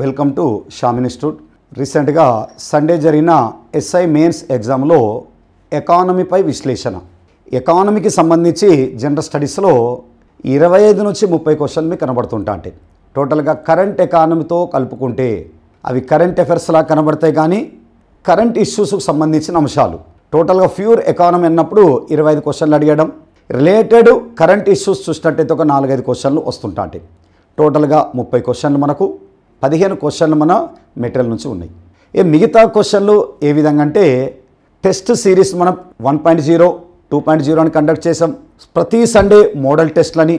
welcome to Sham institute రీసెంట్గా Sunday జరిగిన SI mains ఎగ్జామ్లో ఎకానమీపై విశ్లేషణ ఎకానమీకి సంబంధించి జనరల్ స్టడీస్లో ఇరవై ఐదు నుంచి ముప్పై క్వశ్చన్లు మీకు కనబడుతుంటాయి టోటల్గా కరెంట్ ఎకానమీతో కలుపుకుంటే అవి కరెంట్ అఫేర్స్లా కనబడతాయి కానీ కరెంట్ ఇష్యూస్కు సంబంధించిన అంశాలు టోటల్గా ప్యూర్ ఎకానమీ అన్నప్పుడు ఇరవై ఐదు క్వశ్చన్లు అడిగడం రిలేటెడ్ కరెంట్ ఇష్యూస్ చూసినట్టయితే ఒక నాలుగైదు క్వశ్చన్లు వస్తుంటాయి టోటల్గా ముప్పై క్వశ్చన్లు మనకు పదిహేను క్వశ్చన్లు మన మెటీరియల్ నుంచి ఉన్నాయి ఏ మిగతా క్వశ్చన్లు ఏ విధంగా అంటే టెస్ట్ సిరీస్ మనం one point zero two point zero అని కండక్ట్ చేసాం ప్రతి సండే మోడల్ టెస్ట్లని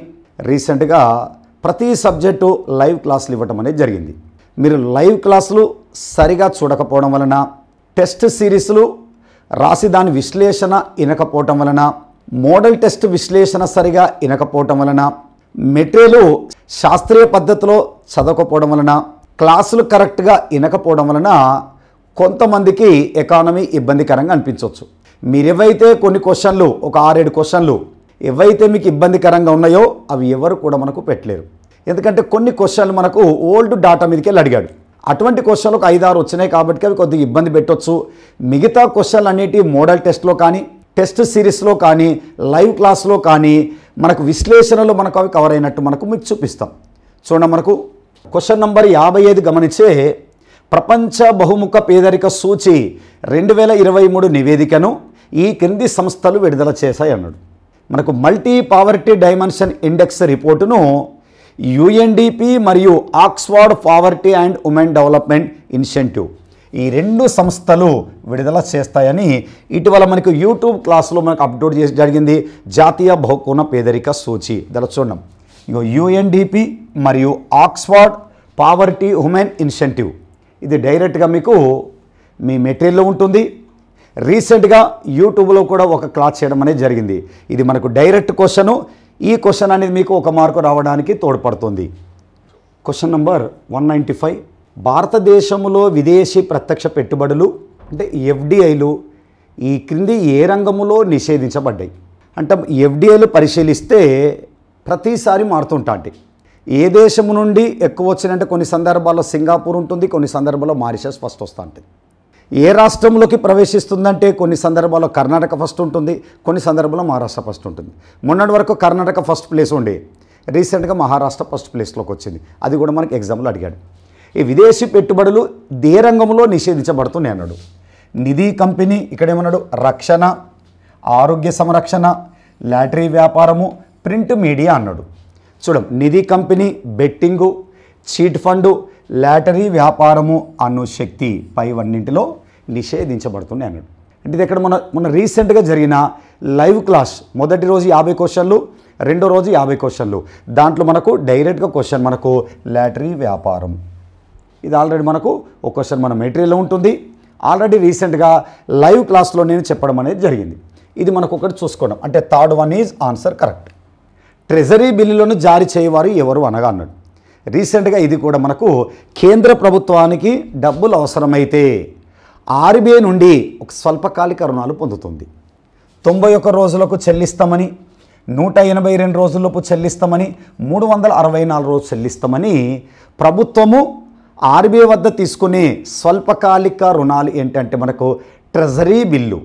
రీసెంట్గా ప్రతి సబ్జెక్టు లైవ్ క్లాసులు ఇవ్వటం అనేది జరిగింది మీరు లైవ్ క్లాసులు సరిగా చూడకపోవడం వలన టెస్ట్ సిరీస్లు రాసి దాని విశ్లేషణ వినకపోవటం వలన మోడల్ టెస్ట్ విశ్లేషణ సరిగా వినకపోవటం వలన మెటీరియల్ శాస్త్రీయ పద్ధతిలో చదవకపోవడం వలన క్లాసులు కరెక్ట్గా వినకపోవడం వలన కొంతమందికి ఎకానమీ ఇబ్బందికరంగా అనిపించవచ్చు ఎవైతే కొన్ని క్వశ్చన్లు ఒక ఆరేడు క్వశ్చన్లు ఎవైతే మీకు ఇబ్బందికరంగా ఉన్నాయో అవి ఎవరు కూడా మనకు పెట్టలేరు ఎందుకంటే కొన్ని క్వశ్చన్లు మనకు ఓల్డ్ డాటా మీదకి వెళ్ళి అడిగాడు అటువంటి క్వశ్చన్లు ఒక ఐదారు వచ్చినాయి కాబట్టి అవి కొద్దిగా ఇబ్బంది పెట్టవచ్చు మిగతా క్వశ్చన్లు అనేటివి మోడల్ టెస్ట్లో కానీ టెస్ట్ సిరీస్లో కానీ లైవ్ క్లాస్లో కానీ మనకు విశ్లేషణలో మనకు అవి కవర్ అయినట్టు మనకు మీకు చూపిస్తాం చూడండి మనకు క్వశ్చన్ నంబర్ యాభై ఐదు గమనించే ప్రపంచ బహుముఖ పేదరిక సూచి రెండు వేల ఇరవై మూడు నివేదికను ఈ క్రింది సంస్థలు విడుదల చేశాయి అన్నాడు మనకు మల్టీ పావర్టీ డైమెన్షన్ ఇండెక్స్ రిపోర్టును యుఎన్డిపి మరియు Oxford poverty and women development incentive ఈ రెండు సంస్థలు విడుదల చేస్తాయని ఇటీవల మనకు యూట్యూబ్ క్లాసులో మనకు అప్లోడ్ చేసి జరిగింది జాతీయ బహుకోణ పేదరిక సూచి దాని చూడండి ఇగో యుఎన్డిపి మరియు ఆక్స్ఫర్డ్ పావర్టీ ఉమెన్ ఇన్సెంటివ్ ఇది డైరెక్ట్గా మీకు మీ మెటీరియల్లో ఉంటుంది రీసెంట్గా యూట్యూబ్లో కూడా ఒక క్లాస్ చేయడం అనేది జరిగింది ఇది మనకు డైరెక్ట్ క్వశ్చను ఈ క్వశ్చన్ అనేది మీకు ఒక మార్కు రావడానికి తోడ్పడుతుంది question number one ninety five భారతదేశంలో విదేశీ ప్రత్యక్ష పెట్టుబడులు అంటే ఎఫ్డిఐలు ఈ క్రింది ఏ రంగంలో నిషేధించబడ్డాయి అంటే ఎఫ్డిఐలు పరిశీలిస్తే ప్రతిసారి మారుతుంటాంటి ఏ దేశం నుండి ఎక్కువ వచ్చినంటే కొన్ని సందర్భాల్లో సింగపూర్ ఉంటుంది కొన్ని సందర్భాల్లో మారిషస్ ఫస్ట్ ఉంటుంది ఏ రాష్ట్రంలోకి ప్రవేశిస్తుందంటే కొన్ని సందర్భాల్లో కర్ణాటక ఫస్ట్ ఉంటుంది కొన్ని సందర్భాల్లో మహారాష్ట్ర ఫస్ట్ ఉంటుంది మొన్నటి వరకు కర్ణాటక ఫస్ట్ ప్లేస్ ఉండే రీసెంట్గా మహారాష్ట్ర ఫస్ట్ ప్లేస్లోకి వచ్చింది అది కూడా మనకి ఎగ్జాంపుల్ అడిగాడు ఈ విదేశీ పెట్టుబడులు దే రంగంలో నిషేధించబడుతున్నాయి అన్నాడు నిధి కంపెనీ ఇక్కడేమన్నాడు రక్షణ ఆరోగ్య సంరక్షణ లాటరీ వ్యాపారము ప్రింట్ మీడియా అన్నాడు చూడం నిధి company betting chit fund lottery వ్యాపారము అను శక్తి పైవన్నింటిలో నిషేధించబడుతుంది అన్నాడు అంటే ఇది ఇక్కడ మన మన రీసెంట్గా జరిగిన లైవ్ క్లాస్ మొదటి రోజు యాభై క్వశ్చన్లు రెండో రోజు యాభై క్వశ్చన్లు దాంట్లో మనకు డైరెక్ట్గా క్వశ్చన్ మనకు లాటరీ వ్యాపారం ఇది ఆల్రెడీ మనకు ఒక క్వశ్చన్ మన మెటీరియల్లో ఉంటుంది ఆల్రెడీ రీసెంట్గా లైవ్ క్లాస్లో నేను చెప్పడం అనేది జరిగింది ఇది మనకు ఒకటి చూసుకోవడం అంటే third one is answer correct treasury బిల్లులను జారీ చేయవారు ఎవరు అనగా అన్నాడు రీసెంట్గా ఇది కూడా మనకు కేంద్ర ప్రభుత్వానికి డబ్బులు అవసరమైతే ఆర్బీఐ నుండి ఒక స్వల్పకాలిక రుణాలు పొందుతుంది తొంభై ఒక్క రోజులకు చెల్లిస్తామని నూట ఎనభై రెండు రోజులకు చెల్లిస్తామని మూడు వందల అరవై నాలుగు రోజులు చెల్లిస్తామని ప్రభుత్వము ఆర్బీఐ వద్ద తీసుకునే స్వల్పకాలిక రుణాలు ఏంటంటే మనకు ట్రెజరీ బిల్లు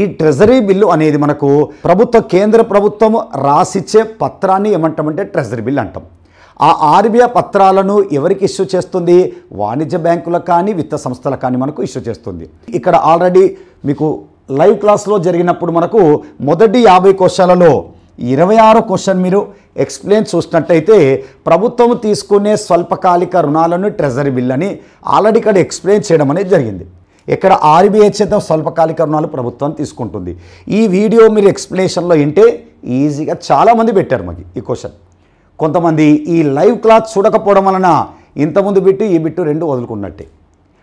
ఈ ట్రెజరీ బిల్లు అనేది మనకు ప్రభుత్వ కేంద్ర ప్రభుత్వం రాసిచ్చే పత్రాన్ని ఏమంటామంటే ట్రెజరీ బిల్ అంటాం ఆ ఆర్బీఐ పత్రాలను ఎవరికి ఇష్యూ చేస్తుంది వాణిజ్య బ్యాంకులకు కానీ విత్త సంస్థలకు కానీ మనకు ఇష్యూ చేస్తుంది ఇక్కడ ఆల్రెడీ మీకు లైవ్ క్లాస్లో జరిగినప్పుడు మనకు మొదటి యాభై క్వశ్చన్లలో ఇరవై ఆరు క్వశ్చన్ మీరు ఎక్స్ప్లెయిన్ చూసినట్టయితే ప్రభుత్వం తీసుకునే స్వల్పకాలిక రుణాలను ట్రెజరీ బిల్ అని ఆల్రెడీ ఇక్కడ ఎక్స్ప్లెయిన్ చేయడం అనేది జరిగింది ఇక్కడ ఆర్బీఐ చేత స్వల్పకాలిక రుణాలు ప్రభుత్వం తీసుకుంటుంది ఈ వీడియో మీరు ఎక్స్ప్లెనేషన్లో వింటే ఈజీగా చాలామంది పెట్టారు మాకు ఈ క్వశ్చన్ కొంతమంది ఈ లైవ్ క్లాత్ చూడకపోవడం వలన ఇంతముందు బిట్టు ఈ బిట్టు రెండు వదులుకున్నట్టే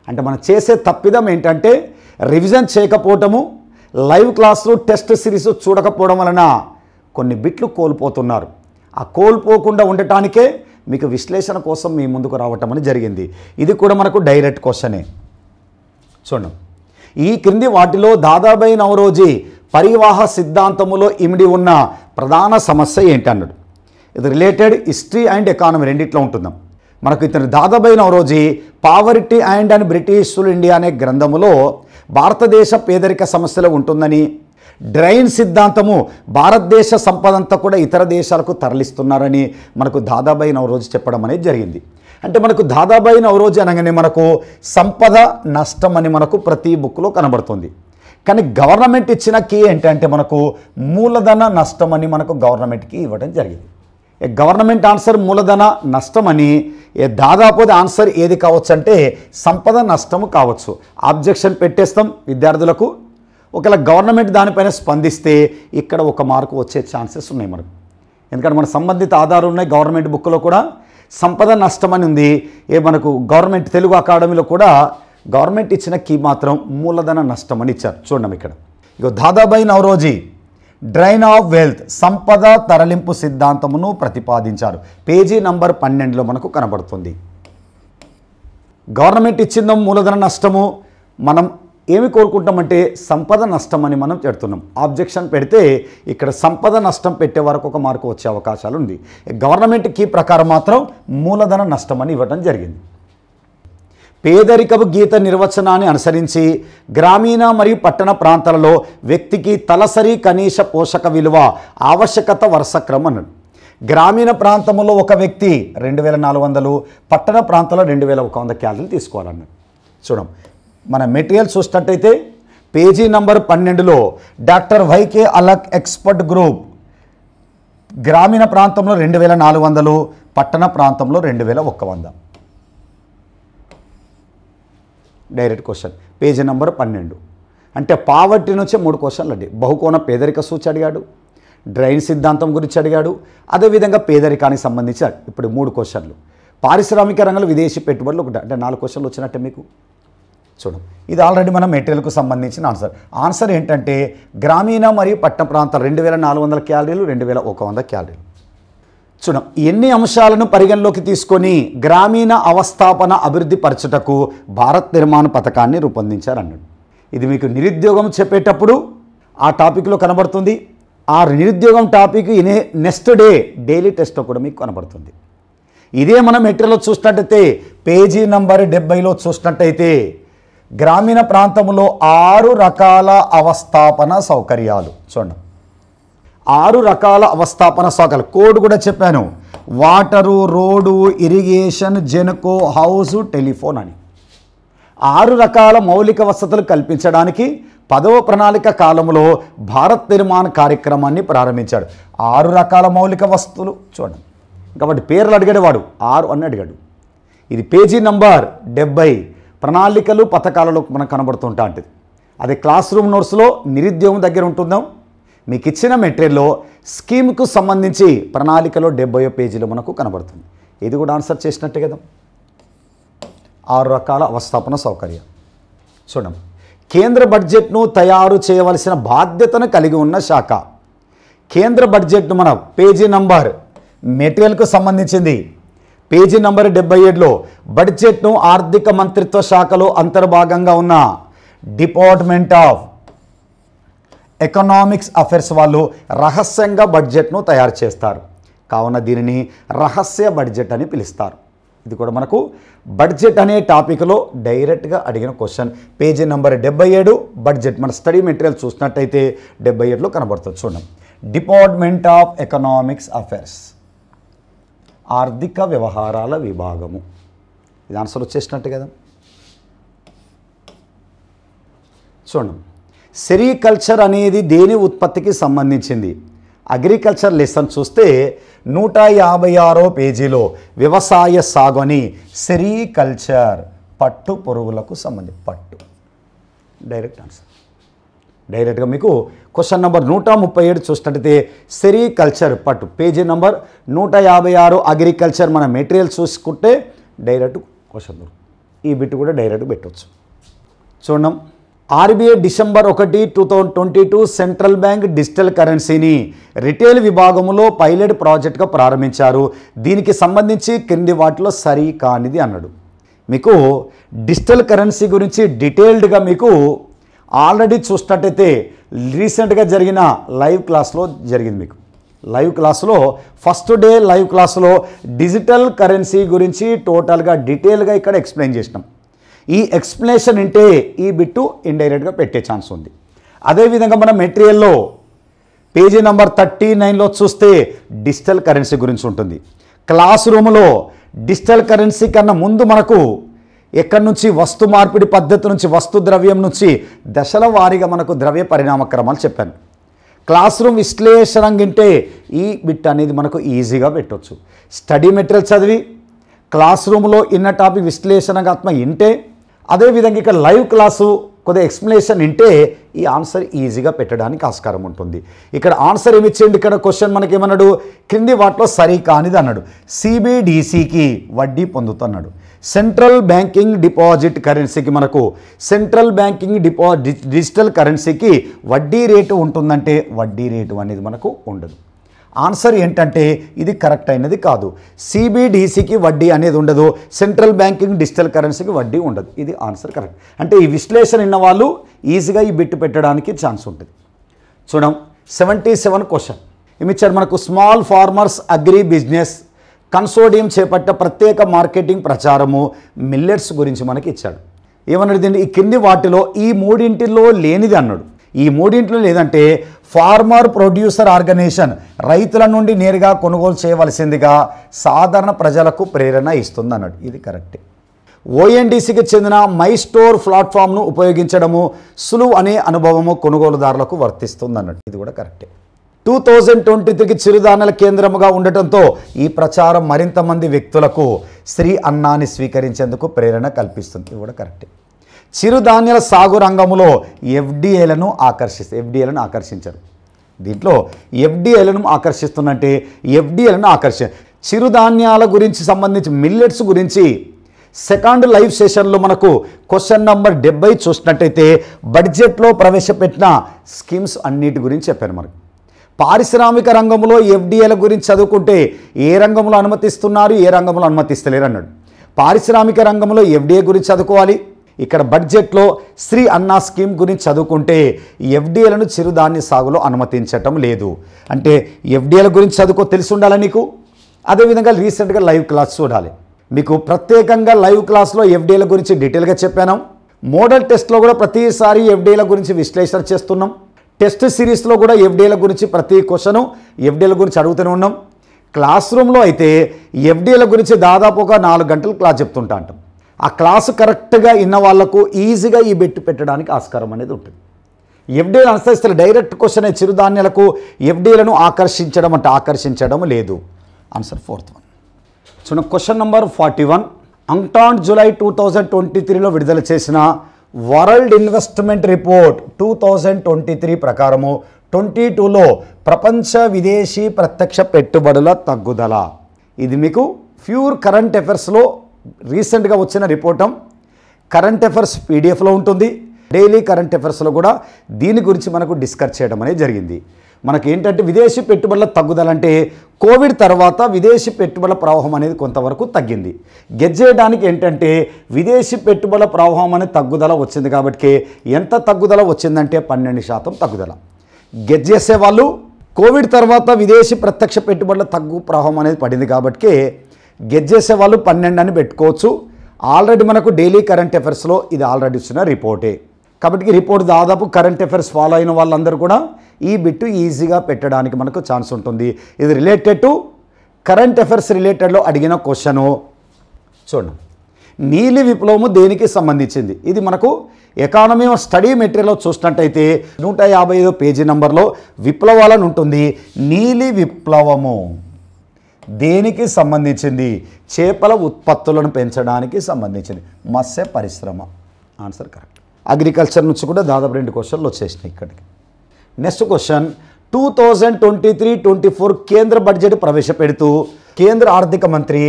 అంటే మనం చేసే తప్పిదం ఏంటంటే రివిజన్ చేయకపోవటము లైవ్ క్లాసులు టెస్ట్ సిరీస్ చూడకపోవడం వలన కొన్ని బిట్లు కోల్పోతున్నారు ఆ కోల్పోకుండా ఉండటానికే మీకు విశ్లేషణ కోసం మీ ముందుకు రావటం అని జరిగింది ఇది కూడా మనకు డైరెక్ట్ క్వశ్చనే చూడండి ఈ క్రింది వాటిలో దాదాబై నవరోజీ పరివాహ సిద్ధాంతములో ఇమిడి ఉన్న ప్రధాన సమస్య ఏంటి అన్నాడు ఇది రిలేటెడ్ హిస్టరీ అండ్ ఎకానమీ రెండిట్లో ఉంటుందాం మనకు ఇతను Dadabhai Naoroji poverty and and బ్రిటిషులు ఇండియా అనే గ్రంథములో భారతదేశ పేదరిక సమస్యలు ఉంటుందని డ్రైన్ సిద్ధాంతము భారతదేశ సంపదంతా కూడా ఇతర దేశాలకు తరలిస్తున్నారని మనకు దాదాబై నవరోజు చెప్పడం అనేది జరిగింది అంటే మనకు దాదాబాయి నవరోజు అనగానే మనకు సంపద నష్టం అని మనకు ప్రతి బుక్లో కనబడుతుంది కానీ గవర్నమెంట్ ఇచ్చిన కీ ఏంటంటే మనకు మూలధన నష్టం అని మనకు గవర్నమెంట్కి ఇవ్వడం జరిగింది గవర్నమెంట్ ఆన్సర్ మూలధన నష్టం అని దాదాపు ఆన్సర్ ఏది కావచ్చు అంటే సంపద నష్టము కావచ్చు ఆబ్జెక్షన్ పెట్టేస్తాం విద్యార్థులకు ఒకవేళ గవర్నమెంట్ దానిపైన స్పందిస్తే ఇక్కడ ఒక మార్కు వచ్చే ఛాన్సెస్ ఉన్నాయి మనకు ఎందుకంటే మన సంబంధిత ఆధారాలు ఉన్నాయి గవర్నమెంట్ బుక్లో కూడా సంపద నష్టం అని ఉంది ఏ మనకు గవర్నమెంట్ తెలుగు అకాడమీలో కూడా గవర్నమెంట్ ఇచ్చిన కీ మాత్రం మూలధన నష్టం అని ఇచ్చారు చూడండి ఇక్కడ ఇక Dadabhai Naoroji drain of wealth సంపద తరలింపు సిద్ధాంతమును ప్రతిపాదించారు పేజీ నంబర్ పన్నెండులో మనకు కనబడుతుంది గవర్నమెంట్ ఇచ్చిందో మూలధన నష్టము మనం ఏమి కోరుకుంటామంటే సంపద నష్టం అని మనం పెడుతున్నాం ఆబ్జెక్షన్ పెడితే ఇక్కడ సంపద నష్టం పెట్టే వరకు ఒక మార్కు వచ్చే అవకాశాలు ఉంది గవర్నమెంట్కి ప్రకారం మాత్రం మూలధన నష్టం అని ఇవ్వడం జరిగింది పేదరికపు గీత నిర్వచనాన్ని అనుసరించి గ్రామీణ మరియు పట్టణ ప్రాంతాలలో వ్యక్తికి తలసరి కనీస పోషక విలువ ఆవశ్యకత వరుస క్రమం అన్నాడు గ్రామీణ ప్రాంతంలో ఒక వ్యక్తి రెండు వేల నాలుగు వందలు పట్టణ ప్రాంతంలో రెండు వేల ఒక వంద క్యాలరీలు తీసుకోవాలన్నాడు చూడం మన మెటీరియల్ చూసినట్టయితే పేజీ నంబర్ పన్నెండులో doctor Y K Alagh expert group గ్రామీణ ప్రాంతంలో రెండు వేల నాలుగు వందలు పట్టణ ప్రాంతంలో రెండు వేల ఒక్క వంద డైరెక్ట్ క్వశ్చన్ పేజీ నెంబర్ పన్నెండు అంటే పావర్టీ నుంచే మూడు క్వశ్చన్లు అండి బహుకోణ పేదరిక సూచి అడిగాడు డ్రైన్ సిద్ధాంతం గురించి అడిగాడు అదేవిధంగా పేదరికానికి సంబంధించి ఇప్పుడు మూడు క్వశ్చన్లు పారిశ్రామిక రంగంలో విదేశీ పెట్టుబడులు ఒకటి అంటే నాలుగు క్వశ్చన్లు వచ్చినట్టే మీకు చూడండి ఇది ఆల్రెడీ మనం మెటీరియల్కు సంబంధించిన ఆన్సర్ ఆన్సర్ ఏంటంటే గ్రామీణ మరియు పట్టణ ప్రాంతాలు రెండు వేల నాలుగు వందల క్యాలరీలు రెండు వేల ఒక వంద క్యాలరీలు చూడండి ఎన్ని అంశాలను పరిగణలోకి తీసుకొని గ్రామీణ అవస్థాపన అభివృద్ధి పరచుటకు భారత్ నిర్మాణ పథకాన్ని రూపొందించారన్నాడు ఇది మీకు నిరుద్యోగం చెప్పేటప్పుడు ఆ టాపిక్లో కనబడుతుంది ఆ నిరుద్యోగం టాపిక్ ఇనే నెక్స్ట్ డే డైలీ టెస్ట్లో కూడా మీకు కనబడుతుంది ఇదే మనం మెటీరియల్లో చూసినట్టయితే పేజీ నంబర్ డెబ్బైలో చూసినట్టయితే గ్రామీణ ప్రాంతంలో ఆరు రకాల అవస్థాపన సౌకర్యాలు చూడండి ఆరు రకాల అవస్థాపన సౌకర్యాలు కోడ్ కూడా చెప్పాను water road irrigation Genco house telephone అని ఆరు రకాల మౌలిక వసతులు కల్పించడానికి పదవ ప్రణాళిక కాలంలో భారత్ నిర్మాణ కార్యక్రమాన్ని ప్రారంభించాడు ఆరు రకాల మౌలిక వస్తువులు చూడండి కాబట్టి పేర్లు అడిగాడు వాడు ఆరు అని అడిగాడు ఇది పేజీ నంబర్ డెబ్బై ప్రణాళికలు పథకాలలో మనకు కనబడుతుంటా అంటది అది క్లాస్ రూమ్ నోట్స్లో నిరుద్యోగం దగ్గర ఉంటుందాం మీకు ఇచ్చిన మెటీరియల్లో స్కీమ్కు సంబంధించి ప్రణాళికలో డెబ్బై పేజీలో మనకు కనబడుతుంది ఇది కూడా ఆన్సర్ చేసినట్టే కదా ఆరు రకాల అవస్థాపన సౌకర్యం చూడండి కేంద్ర బడ్జెట్ను తయారు చేయవలసిన బాధ్యతను కలిగి ఉన్న శాఖ కేంద్ర బడ్జెట్ను మన పేజీ నంబర్ మెటీరియల్కు సంబంధించింది పేజీ నంబర్ డెబ్బై ఏడులో బడ్జెట్ను ఆర్థిక మంత్రిత్వ శాఖలో అంతర్భాగంగా ఉన్న డిపార్ట్మెంట్ ఆఫ్ ఎకనామిక్స్ అఫైర్స్ వాళ్ళు రహస్యంగా బడ్జెట్ను తయారు చేస్తారు కావున దీనిని రహస్య బడ్జెట్ అని పిలుస్తారు ఇది కూడా మనకు బడ్జెట్ అనే టాపిక్లో డైరెక్ట్గా అడిగిన క్వశ్చన్ పేజీ నెంబర్ డెబ్బై ఏడు బడ్జెట్ మన స్టడీ మెటీరియల్ చూసినట్టయితే డెబ్బై ఏడులో కనబడుతుంది చూడండి డిపార్ట్మెంట్ ఆఫ్ ఎకనామిక్స్ అఫైర్స్ ఆర్థిక వ్యవహారాల విభాగము ఇది ఆన్సర్ వచ్చేసినట్టు కదా చూడండి సెరికల్చర్ అనేది దేని ఉత్పత్తికి సంబంధించింది అగ్రికల్చర్ లెసన్ చూస్తే నూట యాభై ఆరో పేజీలో వ్యవసాయ సాగు అని సెరికల్చర్ పట్టు పురుగులకు సంబంధించి పట్టు డైరెక్ట్ ఆన్సర్ డైరెక్ట్గా మీకు క్వశ్చన్ నెంబర్ నూట ముప్పై ఏడు చూసినట్టయితే సెరికల్చర్ పట్టు పేజీ నెంబర్ నూట యాభై ఆరు అగ్రికల్చర్ మన మెటీరియల్ చూసుకుంటే డైరెక్ట్ క్వశ్చన్ ఈ బిట్ కూడా డైరెక్ట్ పెట్టవచ్చు చూడండి ఆర్బీఐ డిసెంబర్ ఒకటి two thousand twenty two central bank digital కరెన్సీని రిటైల్ విభాగంలో పైలట్ ప్రాజెక్ట్గా ప్రారంభించారు దీనికి సంబంధించి క్రింది వాటిలో సరి కానిది అన్నాడు మీకు డిజిటల్ కరెన్సీ గురించి డీటెయిల్డ్గా మీకు ఆల్రెడీ చూసినట్టయితే రీసెంట్గా జరిగిన లైవ్ క్లాస్లో జరిగింది మీకు లైవ్ క్లాస్లో ఫస్ట్ డే లైవ్ క్లాస్లో డిజిటల్ కరెన్సీ గురించి టోటల్గా డీటెయిల్గా ఇక్కడ ఎక్స్ప్లెయిన్ చేసినాం ఈ ఎక్స్ప్లెనేషన్ అంటే ఈ బిట్టు ఇండైరెక్ట్గా పెట్టే ఛాన్స్ ఉంది అదేవిధంగా మన మెటీరియల్లో పేజీ నెంబర్ థర్టీ నైన్లో చూస్తే డిజిటల్ కరెన్సీ గురించి ఉంటుంది క్లాస్ రూమ్లో డిజిటల్ కరెన్సీ కన్నా ముందు మనకు ఎక్కడి నుంచి వస్తు మార్పిడి పద్ధతి నుంచి వస్తు ద్రవ్యం నుంచి దశల వారీగా మనకు ద్రవ్య పరిణామ క్రమాలు చెప్పాను క్లాస్ రూమ్ విశ్లేషణ వింటే ఈ బిట్ అనేది మనకు ఈజీగా పెట్టవచ్చు స్టడీ మెటీరియల్ చదివి క్లాస్ రూమ్లో ఇన్న టాపిక్ విశ్లేషణగాత్మ ఇంటే అదేవిధంగా ఇక్కడ లైవ్ క్లాసు కొద్దిగా ఎక్స్ప్లెనేషన్ ఇంటే ఈ ఆన్సర్ ఈజీగా పెట్టడానికి ఆస్కారం ఉంటుంది ఇక్కడ ఆన్సర్ ఏమి ఇచ్చేయండి ఇక్కడ క్వశ్చన్ మనకేమన్నాడు క్రింది వాటిలో సరి కానిది అన్నాడు సిబిడిసికి వడ్డీ పొందుతున్నాడు సెంట్రల్ బ్యాంకింగ్ డిపాజిట్ కరెన్సీకి మనకు సెంట్రల్ బ్యాంకింగ్ డిపా డిజిటల్ కరెన్సీకి వడ్డీ రేటు ఉంటుందంటే వడ్డీ రేటు అనేది మనకు ఉండదు ఆన్సర్ ఏంటంటే ఇది కరెక్ట్ అయినది కాదు సిబిడిసికి వడ్డీ అనేది ఉండదు సెంట్రల్ బ్యాంకింగ్ డిజిటల్ కరెన్సీకి వడ్డీ ఉండదు ఇది ఆన్సర్ కరెక్ట్ అంటే ఈ విశ్లేషణ ఉన్న వాళ్ళు ఈజీగా ఈ బిట్టు పెట్టడానికి ఛాన్స్ ఉంటుంది చూడం సెవెంటీ సెవెన్ క్వశ్చన్ ఏమిచ్చారు మనకు small farmers agri business consortium చేపట్ట ప్రత్యేక మార్కెటింగ్ ప్రచారము మిల్లెట్స్ గురించి మనకి ఇచ్చాడు ఏమన్నాడు దీన్ని ఈ కింది వాటిలో ఈ మూడింటిలో లేనిది అన్నాడు ఈ మూడింటిలో లేదంటే ఫార్మర్ ప్రొడ్యూసర్ ఆర్గనైజేషన్ రైతుల నుండి నేరుగా కొనుగోలు చేయవలసిందిగా సాధారణ ప్రజలకు ప్రేరణ ఇస్తుంది అన్నాడు ఇది కరెక్టే ఓఎన్డీసీకి చెందిన మై స్టోర్ ప్లాట్ఫామ్ను ఉపయోగించడము సులువు అనే అనుభవము కొనుగోలుదారులకు వర్తిస్తుంది అన్నాడు ఇది కూడా కరెక్టే టూ థౌజండ్ ట్వంటీ త్రీకి చిరుధాన్యాల కేంద్రముగా ఉండటంతో ఈ ప్రచారం మరింత మంది వ్యక్తులకు శ్రీ అన్నాన్ని స్వీకరించేందుకు ప్రేరణ కల్పిస్తుంది ఇది కూడా కరెక్టే చిరుధాన్యాల సాగు రంగంలో ఎఫ్డిఏలను ఆకర్షిస్తే ఎఫ్డిఏలను ఆకర్షించరు దీంట్లో ఎఫ్డిఏలను ఆకర్షిస్తుందంటే ఎఫ్డిఏలను ఆకర్షి చిరుధాన్యాల గురించి సంబంధించి మిల్లెట్స్ గురించి సెకండ్ లైవ్ సెషన్లో మనకు క్వశ్చన్ నెంబర్ డెబ్బై చూసినట్టయితే బడ్జెట్లో ప్రవేశపెట్టిన స్కీమ్స్ అన్నిటి గురించి చెప్పాను మనకు పారిశ్రామిక రంగంలో ఎఫ్డిఏల గురించి చదువుకుంటే ఏ రంగంలో అనుమతిస్తున్నారు ఏ రంగంలో అనుమతిస్తలేరు అన్నాడు పారిశ్రామిక రంగంలో ఎఫ్డిఏ గురించి చదువుకోవాలి ఇక్కడ బడ్జెట్లో శ్రీ అన్నా స్కీమ్ గురించి చదువుకుంటే ఎఫ్డిఏలను చిరుధాన్య సాగులో అనుమతించటం లేదు అంటే ఎఫ్డిఏల గురించి చదువుకో తెలిసి ఉండాలి నీకు అదేవిధంగా రీసెంట్గా లైవ్ క్లాస్ చూడాలి మీకు ప్రత్యేకంగా లైవ్ క్లాస్లో ఎఫ్డిఏల గురించి డీటెయిల్గా చెప్పాను మోడల్ టెస్ట్లో కూడా ప్రతిసారి ఎఫ్డిఏల గురించి విశ్లేషణ చేస్తున్నాం టెస్ట్ సిరీస్లో కూడా ఎఫ్డీల గురించి ప్రతి క్వశ్చను ఎఫ్డీల గురించి అడుగుతూనే ఉన్నాం క్లాస్ రూమ్లో అయితే ఎఫ్డీల గురించి దాదాపు ఒక నాలుగు గంటలు క్లాస్ చెప్తుంటా అంటాం ఆ క్లాసు కరెక్ట్గా ఇన్న వాళ్లకు ఈజీగా ఈ బెట్టు పెట్టడానికి ఆస్కారం అనేది ఉంటుంది ఎఫ్డీలు అనుసరిస్తే డైరెక్ట్ క్వశ్చన్ చిరుధాన్యాలకు ఎఫ్డీలను ఆకర్షించడం అంటే ఆకర్షించడం లేదు ఆన్సర్ ఫోర్త్ వన్ చూడండి క్వశ్చన్ నెంబర్ ఫార్టీ వన్ అంటాన్ జూలై టూ థౌజండ్ ట్వంటీ త్రీలో విడుదల చేసిన world investment report two thousand twenty three ప్రకారము ట్వంటీ టూలో ప్రపంచ విదేశీ ప్రత్యక్ష పెట్టుబడుల తగ్గుదల ఇది మీకు ప్యూర్ కరెంట్ అఫైర్స్లో రీసెంట్గా వచ్చిన రిపోర్టం కరెంట్ అఫైర్స్ పీడిఎఫ్లో ఉంటుంది డైలీ కరెంట్ అఫైర్స్లో కూడా దీని గురించి మనకు డిస్కస్ చేయడం అనేది జరిగింది మనకి ఏంటంటే విదేశీ పెట్టుబడుల తగ్గుదల అంటే కోవిడ్ తర్వాత విదేశీ పెట్టుబడుల ప్రవాహం అనేది కొంతవరకు తగ్గింది గెజ్జేయడానికి ఏంటంటే విదేశీ పెట్టుబడుల ప్రవాహం అనేది తగ్గుదల వచ్చింది కాబట్టి ఎంత తగ్గుదల వచ్చిందంటే పన్నెండు శాతం తగ్గుదల గెజ్జేసే వాళ్ళు కోవిడ్ తర్వాత విదేశీ ప్రత్యక్ష పెట్టుబడుల తగ్గు ప్రవాహం అనేది పడింది కాబట్టి గెజ్జేసే వాళ్ళు పన్నెండు అని పెట్టుకోవచ్చు ఆల్రెడీ మనకు డైలీ కరెంట్ అఫైర్స్లో ఇది ఆల్రెడీ వచ్చిన రిపోర్టే కాబట్టి రిపోర్ట్ దాదాపు కరెంట్ అఫైర్స్ ఫాలో అయిన వాళ్ళందరూ కూడా ఈ బిట్టు ఈజీగా పెట్టడానికి మనకు ఛాన్స్ ఉంటుంది ఇది రిలేటెడ్ టు కరెంట్ అఫైర్స్ రిలేటెడ్లో అడిగిన క్వశ్చను చూడండి నీలి విప్లవము దేనికి సంబంధించింది ఇది మనకు ఎకానమీ ఆఫ్ స్టడీ మెటీరియల్లో చూసినట్టయితే నూట యాభై ఐదో పేజీ నంబర్లో విప్లవాలను ఉంటుంది నీలి విప్లవము దేనికి సంబంధించింది చేపల ఉత్పత్తులను పెంచడానికి సంబంధించింది మత్స్య పరిశ్రమ ఆన్సర్ కరెక్ట్ అగ్రికల్చర్ నుంచి కూడా దాదాపు రెండు క్వశ్చన్లు వచ్చేసినాయి ఇక్కడికి next question two thousand twenty three twenty four కేంద్ర బడ్జెట్ ప్రవేశపెడుతూ కేంద్ర ఆర్థిక మంత్రి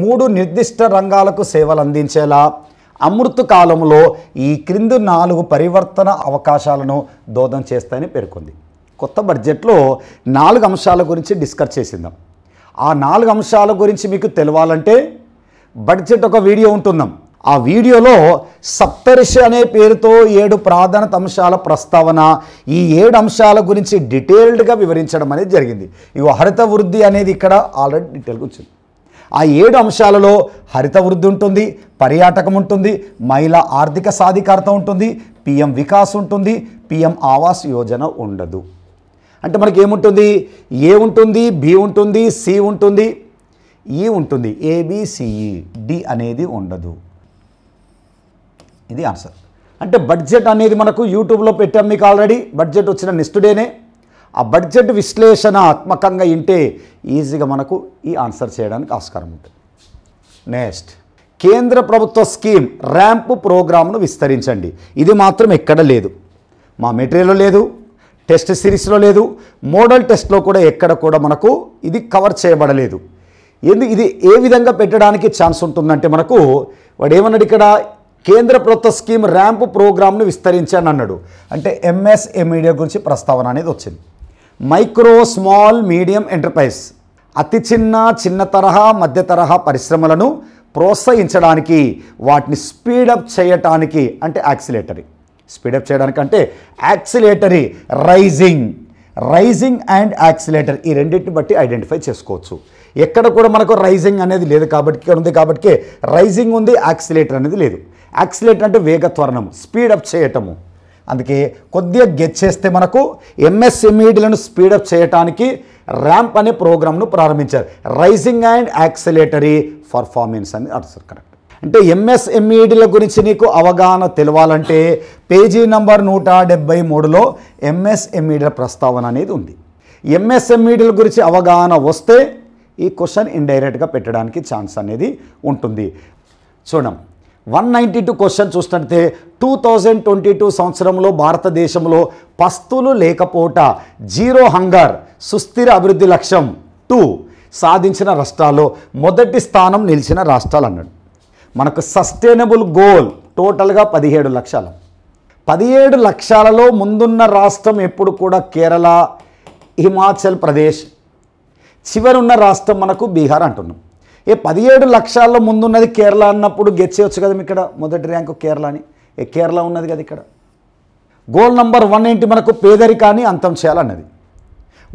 మూడు నిర్దిష్ట రంగాలకు సేవలు అందించేలా అమృత కాలంలో ఈ క్రింది నాలుగు పరివర్తన అవకాశాలను దోదం చేస్తాయని పేర్కొంది కొత్త బడ్జెట్లో నాలుగు అంశాల గురించి డిస్కస్ చేసిందాం ఆ నాలుగు అంశాల గురించి మీకు తెలవాలంటే బడ్జెట్ ఒక వీడియో ఉంటుందాం ఆ వీడియోలో సప్తరిషి అనే పేరుతో ఏడు ప్రాధాన్యత అంశాల ప్రస్తావన ఈ ఏడు అంశాల గురించి డీటెయిల్డ్గా వివరించడం అనేది జరిగింది ఇగో హరిత వృద్ధి అనేది ఇక్కడ ఆల్రెడీ డీటెయిల్గా వచ్చింది ఆ ఏడు అంశాలలో హరిత వృద్ధి ఉంటుంది పర్యాటకం ఉంటుంది మహిళా ఆర్థిక సాధికారత ఉంటుంది పిఎం వికాస్ ఉంటుంది పిఎం ఆవాస్ యోజన ఉండదు అంటే మనకి ఏముంటుంది ఏ ఉంటుంది బి ఉంటుంది సి ఉంటుంది ఈ ఉంటుంది ఏబిసిఈ డి అనేది ఉండదు ఇది ఆన్సర్ అంటే బడ్జెట్ అనేది మనకు యూట్యూబ్లో పెట్టాం మీకు ఆల్రెడీ బడ్జెట్ వచ్చిన నిస్టుడేనే డేనే ఆ బడ్జెట్ విశ్లేషణాత్మకంగా ఇంటే ఈజీగా మనకు ఈ ఆన్సర్ చేయడానికి ఆస్కారం ఉంటుంది నెక్స్ట్ కేంద్ర ప్రభుత్వ స్కీమ్ ర్యాంప్ ప్రోగ్రామ్ను విస్తరించండి ఇది మాత్రం ఎక్కడ లేదు మా మెటీరియల్లో లేదు టెస్ట్ సిరీస్లో లేదు మోడల్ టెస్ట్లో కూడా ఎక్కడ కూడా మనకు ఇది కవర్ చేయబడలేదు ఎందుకు ఇది ఏ విధంగా పెట్టడానికి ఛాన్స్ ఉంటుందంటే మనకు వాడు ఏమన్నాడు ఇక్కడ కేంద్ర ప్రభుత్వ స్కీమ్ ర్యాంప్ ప్రోగ్రామ్ను విస్తరించాను అన్నాడు అంటే మీడియా గురించి ప్రస్తావన అనేది వచ్చింది మైక్రో స్మాల్ మీడియం ఎంటర్ప్రైజ్ అతి చిన్న చిన్న తరహా మధ్య తరహా పరిశ్రమలను ప్రోత్సహించడానికి వాటిని స్పీడప్ చేయటానికి అంటే యాక్సిలేటరీ స్పీడప్ చేయడానికి అంటే accelerator rising rising and accelerator ఈ రెండింటిని బట్టి ఐడెంటిఫై చేసుకోవచ్చు ఎక్కడ కూడా మనకు రైజింగ్ అనేది లేదు కాబట్టి ఉంది కాబట్టి రైజింగ్ ఉంది యాక్సిలేటర్ అనేది లేదు యాక్సిలేటర్ అంటే వేగ త్వరణము స్పీడప్ చేయటము అందుకే కొద్దిగా గెట్ చేస్తే మనకు ఎంఎస్ఎంఈడీలను స్పీడప్ చేయటానికి ర్యాంప్ అనే ప్రోగ్రామ్ను ప్రారంభించారు రైజింగ్ అండ్ యాక్సిలేటరీ పర్ఫార్మెన్స్ అని అర్థం కరెక్ట్ అంటే ఎంఎస్ఎంఈడీల గురించి నీకు అవగాహన తెలవాలంటే పేజీ నంబర్ నూట డెబ్బై మూడులో ఎంఎస్ఎంఈడీల ప్రస్తావన అనేది ఉంది ఎంఎస్ఎంఈడీల గురించి అవగాహన వస్తే ఈ క్వశ్చన్ ఇండైరెక్ట్గా పెట్టడానికి ఛాన్స్ అనేది ఉంటుంది చూడం వన్ నైంటీ టూ క్వశ్చన్ చూస్తుంటే టూ థౌజండ్ ట్వంటీ టూ సంవత్సరంలో భారతదేశంలో పస్తులు లేకపోట జీరో హంగర్ సుస్థిర అభివృద్ధి లక్ష్యం టూ సాధించిన రాష్ట్రాల్లో మొదటి స్థానం నిలిచిన రాష్ట్రాలు అన్నాడు మనకు సస్టైనబుల్ గోల్ టోటల్గా పదిహేడు లక్షలు పదిహేడు లక్షలలో ముందున్న రాష్ట్రం ఎప్పుడు కూడా కేరళ హిమాచల్ ప్రదేశ్ చివరి ఉన్న రాష్ట్రం మనకు బీహార్ అంటున్నాం ఏ పదిహేడు లక్షల్లో ముందున్నది కేరళ అన్నప్పుడు గెచ్చేయచ్చు కదా ఇక్కడ మొదటి ర్యాంకు కేరళ అని ఏ కేరళ ఉన్నది కదా ఇక్కడ గోల్ నంబర్ వన్ ఏంటి మనకు పేదరికాన్ని అంతం చేయాలన్నది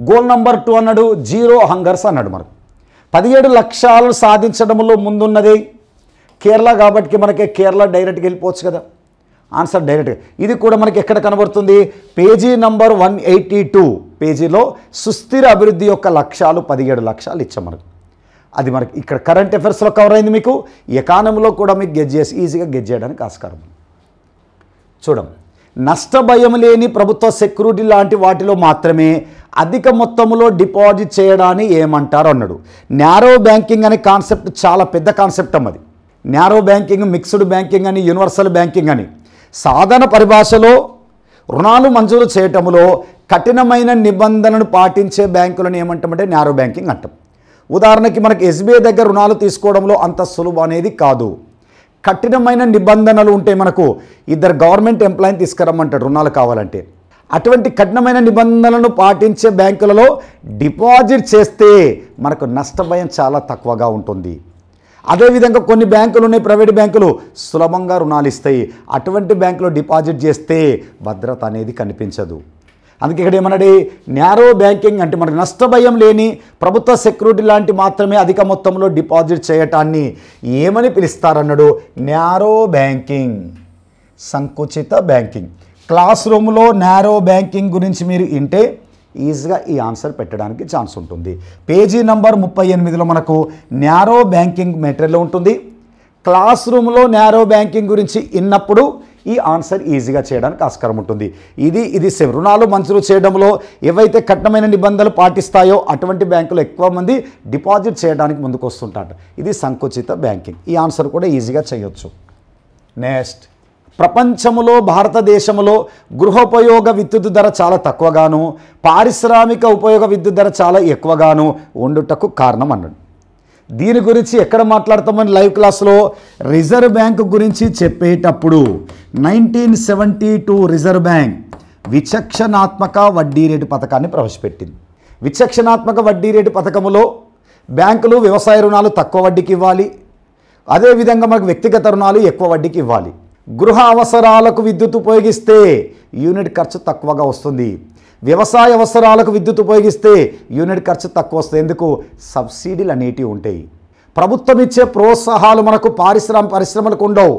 గోల్ నంబర్ టూ అన్నాడు జీరో హంగర్స్ అన్నాడు మనకు పదిహేడు లక్షలు సాధించడంలో ముందున్నది కేరళ కాబట్టి మనకి కేరళ డైరెక్ట్గా వెళ్ళిపోవచ్చు కదా ఆన్సర్ డైరెక్ట్గా ఇది కూడా మనకి ఎక్కడ కనబడుతుంది page number one eighty two పేజీలో సుస్థిర అభివృద్ధి యొక్క లక్ష్యాలు పదిహేడు లక్షలు ఇచ్చాం మనకు అది మనకి ఇక్కడ కరెంట్ అఫేర్స్లో కవర్ అయింది మీకు ఎకానమీలో కూడా మీకు గెజ్ చేసి ఈజీగా గెజ్ చేయడానికి ఆస్కారం చూడం భయం లేని ప్రభుత్వ సెక్యూరిటీ లాంటి వాటిలో మాత్రమే అధిక మొత్తంలో డిపాజిట్ చేయడాన్ని ఏమంటారు అన్నాడు నేరో బ్యాంకింగ్ అనే కాన్సెప్ట్ చాలా పెద్ద కాన్సెప్ట్ అమ్మది నేరో బ్యాంకింగ్ మిక్స్డ్ బ్యాంకింగ్ అని యూనివర్సల్ బ్యాంకింగ్ అని సాధారణ పరిభాషలో రుణాలు మంజూరు చేయటంలో కఠినమైన నిబంధనలను పాటించే బ్యాంకులను ఏమంటామంటే నేరో బ్యాంకింగ్ అంటాం ఉదాహరణకి మనకి ఎస్బీఐ దగ్గర రుణాలు తీసుకోవడంలో అంత సులువు అనేది కాదు కఠినమైన నిబంధనలు ఉంటే మనకు ఇద్దరు గవర్నమెంట్ ఎంప్లాయీని తీసుకురమ్మంటాడు రుణాలు కావాలంటే అటువంటి కఠినమైన నిబంధనలను పాటించే బ్యాంకులలో డిపాజిట్ చేస్తే మనకు నష్టభయం చాలా తక్కువగా ఉంటుంది అదేవిధంగా కొన్ని బ్యాంకులు ఉన్నాయి ప్రైవేట్ బ్యాంకులు సులభంగా రుణాలు ఇస్తాయి అటువంటి బ్యాంకులో డిపాజిట్ చేస్తే భద్రత అనేది కనిపించదు అందుకే ఇక్కడ ఏమన్నాడు నేరో బ్యాంకింగ్ అంటే మనకు భయం లేని ప్రభుత్వ సెక్యూరిటీ లాంటి మాత్రమే అధిక మొత్తంలో డిపాజిట్ చేయటాన్ని ఏమని పిలుస్తారన్నాడు నేరో బ్యాంకింగ్ సంకుచిత బ్యాంకింగ్ క్లాస్ రూమ్లో నేరో బ్యాంకింగ్ గురించి మీరు వింటే ఈజీగా ఈ ఆన్సర్ పెట్టడానికి ఛాన్స్ ఉంటుంది పేజీ నంబర్ ముప్పై ఎనిమిదిలో మనకు నేరో బ్యాంకింగ్ మెటీరియల్ ఉంటుంది క్లాస్ రూమ్లో నేరో బ్యాంకింగ్ గురించి విన్నప్పుడు ఈ ఆన్సర్ ఈజీగా చేయడానికి ఆస్కారం ఉంటుంది ఇది ఇది రుణాలు మంజూరు చేయడంలో ఏవైతే కఠినమైన నిబంధనలు పాటిస్తాయో అటువంటి బ్యాంకులు ఎక్కువ మంది డిపాజిట్ చేయడానికి ముందుకు వస్తుంటారు ఇది సంకుచిత బ్యాంకింగ్ ఈ ఆన్సర్ కూడా ఈజీగా చేయొచ్చు నెక్స్ట్ ప్రపంచంలో భారతదేశంలో గృహోపయోగ విద్యుత్ ధర చాలా తక్కువగాను పారిశ్రామిక ఉపయోగ విద్యుత్ ధర చాలా ఎక్కువగాను ఉండుటకు కారణం అన్నాడు దీని గురించి ఎక్కడ మాట్లాడతామని లైవ్ క్లాస్లో రిజర్వ్ బ్యాంక్ గురించి చెప్పేటప్పుడు nineteen seventy two reserve bank విచక్షణాత్మక వడ్డీ రేటు పథకాన్ని ప్రవేశపెట్టింది విచక్షణాత్మక వడ్డీ రేటు పథకములో బ్యాంకులు వ్యవసాయ రుణాలు తక్కువ వడ్డీకి ఇవ్వాలి అదేవిధంగా మనకు వ్యక్తిగత రుణాలు ఎక్కువ వడ్డీకి ఇవ్వాలి గృహ అవసరాలకు విద్యుత్ ఉపయోగిస్తే యూనిట్ ఖర్చు తక్కువగా వస్తుంది వ్యవసాయ అవసరాలకు విద్యుత్ ఉపయోగిస్తే యూనిట్ ఖర్చు తక్కువ వస్తే ఎందుకు సబ్సిడీలు అనేటివి ఉంటాయి ప్రభుత్వం ఇచ్చే ప్రోత్సాహాలు మనకు పారిశ్రామిక పరిశ్రమలకు ఉండవు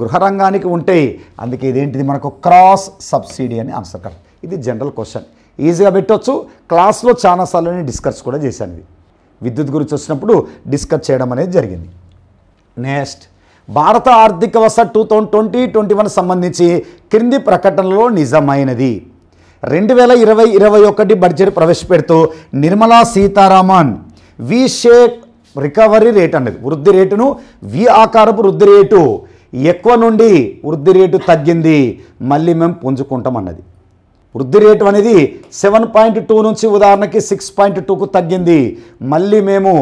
గృహరంగానికి ఉంటాయి అందుకే ఇదేంటిది మనకు క్రాస్ సబ్సిడీ అని ఆన్సర్ కరెక్ట్ ఇది జనరల్ క్వశ్చన్ ఈజీగా పెట్టవచ్చు క్లాస్లో చాలాసార్లు నేను డిస్కస్ కూడా చేశాను ఇది విద్యుత్ గురించి వచ్చినప్పుడు డిస్కస్ చేయడం అనేది జరిగింది నెక్స్ట్ భారత ఆర్థిక వ్యవస్థ two thousand twenty twenty one సంబంధించి క్రింది ప్రకటనలో నిజమైనది రెండు వేల ఇరవై ఇరవై ఒకటి బడ్జెట్ ప్రవేశపెడుతూ Nirmala Sitharaman V shape recovery rate అనేది వృద్ధి రేటును వి ఆకారపు వృద్ధి రేటు ఎక్కువ నుండి వృద్ధి రేటు తగ్గింది మళ్ళీ మేము పుంజుకుంటాం అన్నది వృద్ధి రేటు అనేది సెవెన్ పాయింట్ టూ నుంచి ఉదాహరణకి సిక్స్ పాయింట్ టూకు తగ్గింది మళ్ళీ మేము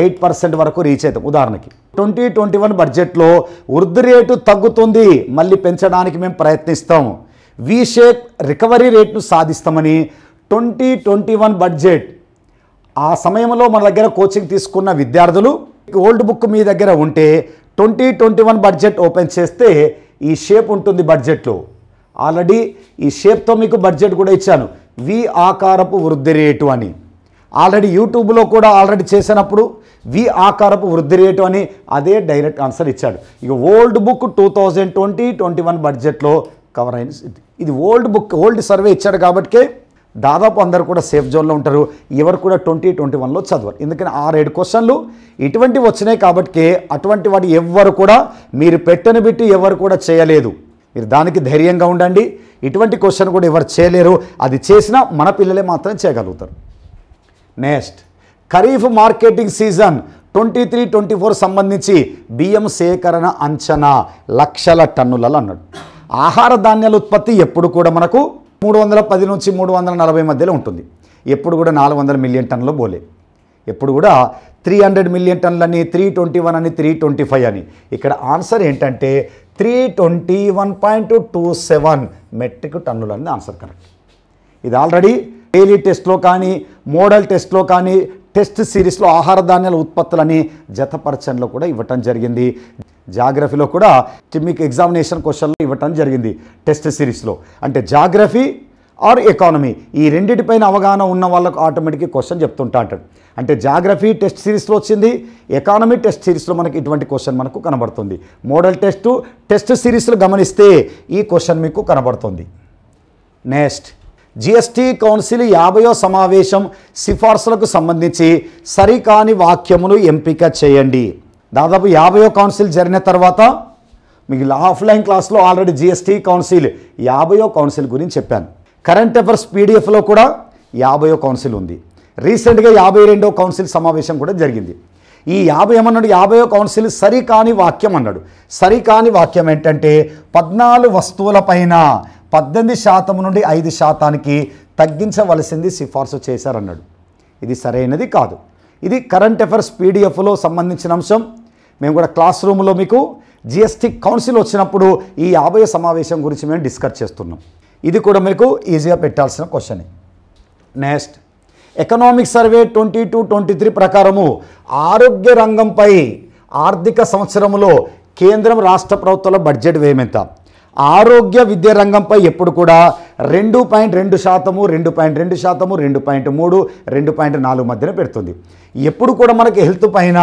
ఎయిట్ పర్సెంట్ వరకు రీచ్ అవుతాం ఉదాహరణకి ట్వంటీ ట్వంటీ వన్ బడ్జెట్లో వృద్ధి రేటు తగ్గుతుంది మళ్ళీ పెంచడానికి మేము ప్రయత్నిస్తాము వి షేప్ రికవరీ రేట్ను సాధిస్తామని ట్వంటీ ట్వంటీ వన్ బడ్జెట్ ఆ సమయంలో మన దగ్గర కోచింగ్ తీసుకున్న విద్యార్థులు ఓల్డ్ బుక్ మీ దగ్గర ఉంటే twenty twenty one budget open చేస్తే ఈ షేప్ ఉంటుంది బడ్జెట్లో ఆల్రెడీ ఈ షేప్తో మీకు బడ్జెట్ కూడా ఇచ్చాను వి ఆకారపు వృద్ధి రేటు అని ఆల్రెడీ యూట్యూబ్లో కూడా ఆల్రెడీ చేసినప్పుడు వి ఆకారపు వృద్ధి రేటు అని అదే డైరెక్ట్ ఆన్సర్ ఇచ్చాడు ఇక old book two thousand twenty twenty one బడ్జెట్లో కవర్ అయింది ఇది ఓల్డ్ బుక్ ఓల్డ్ సర్వే ఇచ్చాడు కాబట్టి దాదాపు అందరు కూడా సేఫ్ జోన్లో ఉంటారు ఎవరు కూడా ట్వంటీ ట్వంటీ వన్లో చదవరు ఎందుకని ఏడు క్వశ్చన్లు ఇటువంటి వచ్చినాయి కాబట్టి అటువంటి వాటి ఎవ్వరు కూడా మీరు పెట్టని పెట్టి ఎవరు కూడా చేయలేదు మీరు దానికి ధైర్యంగా ఉండండి ఇటువంటి క్వశ్చన్ కూడా ఎవరు చేయలేరు అది చేసినా మన పిల్లలే మాత్రం చేయగలుగుతారు next kharif marketing season twenty three twenty four సంబంధించి బియ్యం సేకరణ అంచనా లక్షల టన్నులలో అన్నాడు ఆహార ధాన్యాల ఉత్పత్తి ఎప్పుడు కూడా మనకు మూడు వందల పది నుంచి మూడు వందల నలభై మధ్యలో ఉంటుంది ఎప్పుడు కూడా నాలుగు వందల మిలియన్ టన్నులు పోలే ఎప్పుడు కూడా త్రీ హండ్రెడ్ మిలియన్ టన్నులని త్రీ ట్వంటీ వన్ అని త్రీ ట్వంటీ ఫైవ్ అని ఇక్కడ ఆన్సర్ ఏంటంటే three twenty one point two seven metric టన్నులు అనేది ఆన్సర్ కరెక్ట్ ఇది ఆల్రెడీ డైలీ టెస్ట్లో కానీ మోడల్ టెస్ట్లో కానీ టెస్ట్ సిరీస్లో ఆహార ధాన్యాల ఉత్పత్తులని జతపరచంలో కూడా ఇవ్వటం జరిగింది జాగ్రఫీలో కూడా మీకు ఎగ్జామినేషన్ క్వశ్చన్లు ఇవ్వటం జరిగింది టెస్ట్ సిరీస్లో అంటే జాగ్రఫీ ఆర్ ఎకానమీ ఈ రెండింటిపైన అవగాహన ఉన్న వాళ్ళకు ఆటోమేటిక్గా క్వశ్చన్ చెప్తుంటా అంటాడు అంటే జాగ్రఫీ టెస్ట్ సిరీస్లో వచ్చింది ఎకానమీ టెస్ట్ సిరీస్లో మనకి ఇటువంటి క్వశ్చన్ మనకు కనబడుతుంది మోడల్ టెస్ట్ టెస్ట్ సిరీస్లో గమనిస్తే ఈ క్వశ్చన్ మీకు కనబడుతుంది నెక్స్ట్ జిఎస్టీ కౌన్సిల్ యాభయో సమావేశం సిఫార్సులకు సంబంధించి సరికాని వాక్యములు ఎంపిక చేయండి దాదాపు యాభయో కౌన్సిల్ జరిగిన తర్వాత మీకు ఆఫ్లైన్ క్లాస్లో ఆల్రెడీ జిఎస్టీ కౌన్సిల్ యాభయో కౌన్సిల్ గురించి చెప్పాను కరెంట్ అఫేర్స్ పీడిఎఫ్లో కూడా యాభయో కౌన్సిల్ ఉంది రీసెంట్గా యాభై రెండో కౌన్సిల్ సమావేశం కూడా జరిగింది ఈ యాభై ఏమన్నాడు యాభయో కౌన్సిల్ సరికాని వాక్యం అన్నాడు సరికాని వాక్యం ఏంటంటే పద్నాలుగు వస్తువులపైన పద్దెనిమిది శాతం నుండి ఐదు శాతానికి తగ్గించవలసింది సిఫార్సు చేశారన్నాడు ఇది సరైనది కాదు ఇది కరెంట్ అఫేర్స్ పీడిఎఫ్లో సంబంధించిన అంశం మేము కూడా క్లాస్ రూమ్లో మీకు జిఎస్టీ కౌన్సిల్ వచ్చినప్పుడు ఈ యాభై సమావేశం గురించి మేము డిస్కస్ చేస్తున్నాం ఇది కూడా మీకు ఈజీగా పెట్టాల్సిన question next economic survey twenty two twenty three ప్రకారము ఆరోగ్య రంగంపై ఆర్థిక సంవత్సరంలో కేంద్రం రాష్ట్ర ప్రభుత్వాల బడ్జెట్ వేయమెంత ఆరోగ్య విద్య రంగంపై ఎప్పుడు కూడా రెండు పాయింట్ రెండు శాతము రెండు పాయింట్ రెండు శాతము రెండు పాయింట్ మూడు రెండు పాయింట్ నాలుగు మధ్యన పెడుతుంది ఎప్పుడు కూడా మనకి హెల్త్ పైన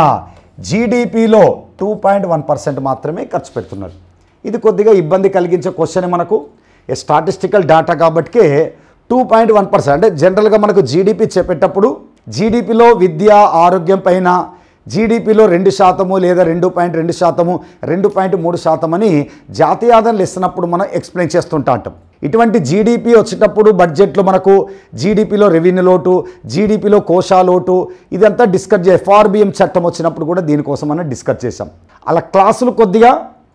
జీడిపిలో టూ పాయింట్ వన్ పర్సెంట్ మాత్రమే ఖర్చు పెడుతున్నారు ఇది కొద్దిగా ఇబ్బంది కలిగించే క్వశ్చన్ మనకు స్టాటిస్టికల్ డాటా కాబట్టి టూ పాయింట్ వన్ పర్సెంట్ అంటే జనరల్గా మనకు జీడిపి చెప్పేటప్పుడు జీడిపిలో విద్య ఆరోగ్యం పైన జీడిపిలో రెండు శాతము లేదా రెండు పాయింట్ రెండు శాతము రెండు పాయింట్ మూడు శాతం అని జాతీయాదనలు ఇస్తున్నప్పుడు మనం ఎక్స్ప్లెయిన్ చేస్తుంటా అంటాం ఇటువంటి జీడిపి వచ్చేటప్పుడు బడ్జెట్లో మనకు జీడిపిలో రెవెన్యూ లోటు జీడిపిలో కోశా లోటు ఇదంతా డిస్కస్ చే ఎఫ్ఆర్బిఎం చట్టం వచ్చినప్పుడు కూడా దీనికోసం మనం డిస్కస్ చేసాం అలా క్లాసులు కొద్దిగా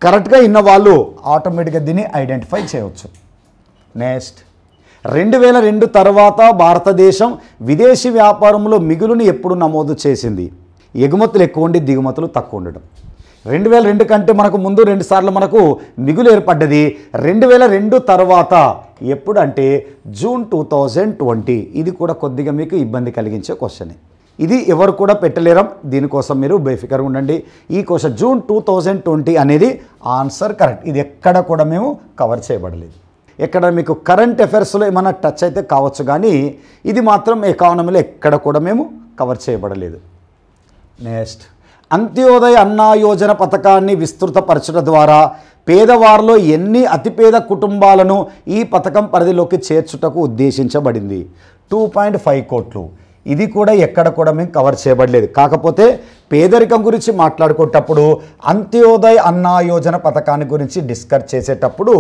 కరెక్ట్గా ఇన్న వాళ్ళు ఆటోమేటిక్గా దీన్ని ఐడెంటిఫై చేయవచ్చు నెక్స్ట్ రెండు వేల రెండు తర్వాత భారతదేశం విదేశీ వ్యాపారంలో మిగులుని ఎప్పుడు నమోదు చేసింది ఎగుమతులు ఎక్కువ ఉండి దిగుమతులు తక్కువ ఉండడం రెండు వేల రెండు కంటే మనకు ముందు రెండుసార్లు మనకు మిగులు ఏర్పడ్డది రెండు వేల రెండు తర్వాత ఎప్పుడు అంటే జూన్ టూ థౌజండ్ ట్వంటీ ఇది కూడా కొద్దిగా మీకు ఇబ్బంది కలిగించే క్వశ్చన్ ఇది ఎవరు కూడా పెట్టలేరం దీనికోసం మీరు బేఫికర్ ఉండండి ఈ question June two thousand twenty అనేది ఆన్సర్ కరెక్ట్ ఇది ఎక్కడ కూడా మేము కవర్ చేయబడలేదు ఎక్కడ మీకు కరెంట్ అఫైర్స్లో ఏమైనా టచ్ అయితే కావచ్చు కానీ ఇది మాత్రం ఎకానమీలో ఎక్కడ కూడా మేము కవర్ చేయబడలేదు నెక్స్ట్ అంత్యోదయ అన్నా యోజన పథకాన్ని విస్తృతపరచడం ద్వారా పేదవారిలో ఎన్ని అతిపేద కుటుంబాలను ఈ పథకం పరిధిలోకి చేర్చుటకు ఉద్దేశించబడింది టూ పాయింట్ ఫైవ్ కోట్లు ఇది కూడా ఎక్కడ కూడా మేము కవర్ చేయబడలేదు కాకపోతే పేదరికం గురించి మాట్లాడుకునేటప్పుడు అంత్యోదయ అన్నా యోజన పథకాన్ని గురించి డిస్కస్ చేసేటప్పుడు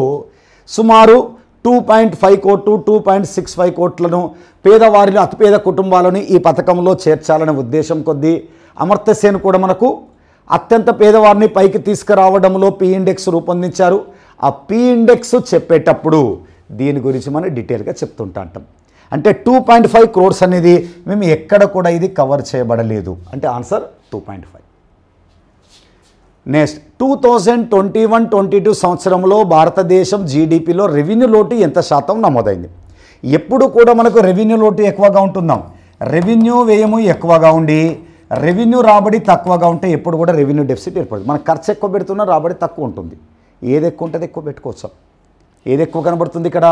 సుమారు టూ పాయింట్ ఫైవ్ కోట్లు టూ పాయింట్ సిక్స్ ఫైవ్ కోట్లను పేదవారిలో అతిపేద కుటుంబాలను ఈ పథకంలో చేర్చాలనే ఉద్దేశం కొద్దీ అమర్త్యసేన్ కూడా మనకు అత్యంత పేదవారిని పైకి తీసుకురావడంలో పి ఇండెక్స్ రూపొందించారు ఆ పి ఇండెక్స్ చెప్పేటప్పుడు దీని గురించి మనం డీటెయిల్గా చెప్తుంటా అంటాం అంటే టూ పాయింట్ ఫైవ్ క్రోర్స్ అనేది మేము ఎక్కడ కూడా ఇది కవర్ చేయబడలేదు అంటే answer two point five next two thousand twenty one twenty two సంవత్సరంలో భారతదేశం జీడిపిలో రెవెన్యూ లోటు ఎంత శాతం నమోదైంది ఎప్పుడు కూడా మనకు రెవెన్యూ లోటు ఎక్కువగా ఉంటుందాం రెవెన్యూ వ్యయము ఎక్కువగా ఉండి రెవెన్యూ రాబడి తక్కువగా ఉంటే ఎప్పుడు కూడా రెవెన్యూ డెఫిసిట్ ఏర్పడుతుంది మనం ఖర్చు ఎక్కువ పెడుతున్నా రాబడి తక్కువ ఉంటుంది ఏది ఎక్కువ ఉంటుంది ఎక్కువ పెట్టుకోవచ్చు ఏది ఎక్కువ కనబడుతుంది ఇక్కడ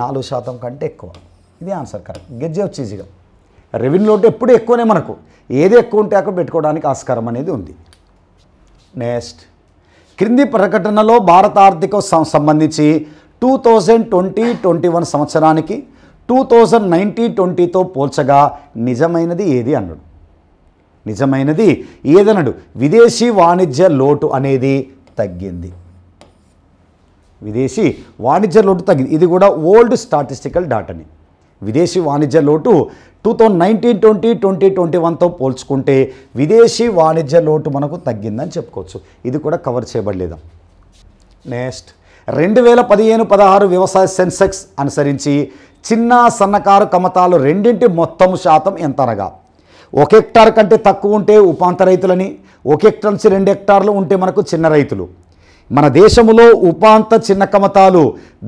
నాలుగు శాతం కంటే ఎక్కువ ఇది ఆన్సర్ కరెక్ట్ గెజ్జే వచ్చేసిగా రెవెన్యూ అంటే ఎప్పుడు ఎక్కువనే మనకు ఏది ఎక్కువ ఉంటే అక్కడ పెట్టుకోవడానికి ఆస్కారం అనేది ఉంది నెక్స్ట్ క్రింది ప్రకటనలో భారత ఆర్థిక సంబంధించి two thousand twenty twenty one సంవత్సరానికి టూ థౌజండ్ నైన్టీ ట్వంటీతో పోల్చగా నిజమైనది ఏది అన్నాడు నిజమైనది ఏదనడు విదేశీ వాణిజ్య లోటు అనేది తగ్గింది విదేశీ వాణిజ్య లోటు తగ్గింది ఇది కూడా ఓల్డ్ స్టాటిస్టికల్ డాటాని విదేశీ వాణిజ్య లోటు two thousand nineteen twenty twenty twenty వన్తో పోల్చుకుంటే విదేశీ వాణిజ్య లోటు మనకు తగ్గిందని చెప్పుకోవచ్చు ఇది కూడా కవర్ చేయబడలేదు నెక్స్ట్ రెండు వేల పదిహేను పదహారు వ్యవసాయ సెన్సెక్స్ అనుసరించి చిన్న సన్నకారు కమతాలు రెండింటి మొత్తం శాతం ఎంత అనగా ఒక హెక్టార్ కంటే తక్కువ ఉంటే ఉపాంత రైతులని ఒక హెక్టార్ నుంచి రెండు హెక్టార్లు ఉంటే మనకు చిన్న రైతులు మన దేశంలో ఉపాంత చిన్న కమతాలు